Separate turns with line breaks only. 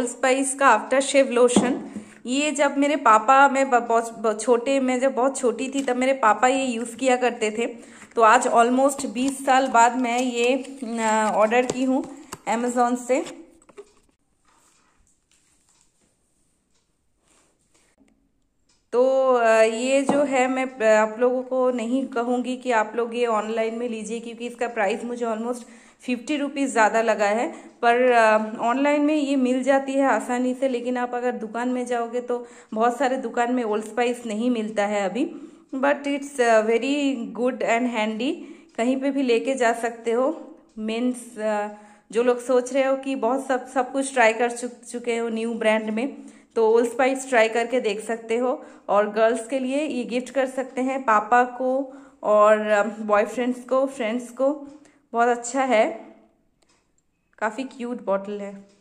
whole Spice का aftershave lotion ये जब मेरे पापा मैं बहुत छोटे मैं जब बहुत छोटी थी तब मेरे पापा ये यूज़ किया करते थे तो आज ऑलमोस्ट 20 साल बाद मैं ये ऑर्डर की हूँ अमेज़ोन से तो ये जो है मैं आप लोगों को नहीं कहूँगी कि आप लोग ये ऑनलाइन में लीजिए क्योंकि इसका प्राइस मुझे ऑलमोस्ट फिफ्टी रुपीज़ ज़्यादा लगा है पर ऑनलाइन में ये मिल जाती है आसानी से लेकिन आप अगर दुकान में जाओगे तो बहुत सारे दुकान में ओल्ड स्पाइस नहीं मिलता है अभी but it's very good and handy कहीं पे भी लेके जा सकते हो मीन्स जो लोग सोच रहे हो कि बहुत सब सब कुछ ट्राई कर चुके हो न्यू ब्रांड में तो ओल्ड स्पाइस ट्राई करके देख सकते हो और गर्ल्स के लिए ये गिफ्ट कर सकते हैं पापा को और बॉयफ्रेंड्स um, को फ्रेंड्स को बहुत अच्छा है काफ़ी क्यूट बॉटल है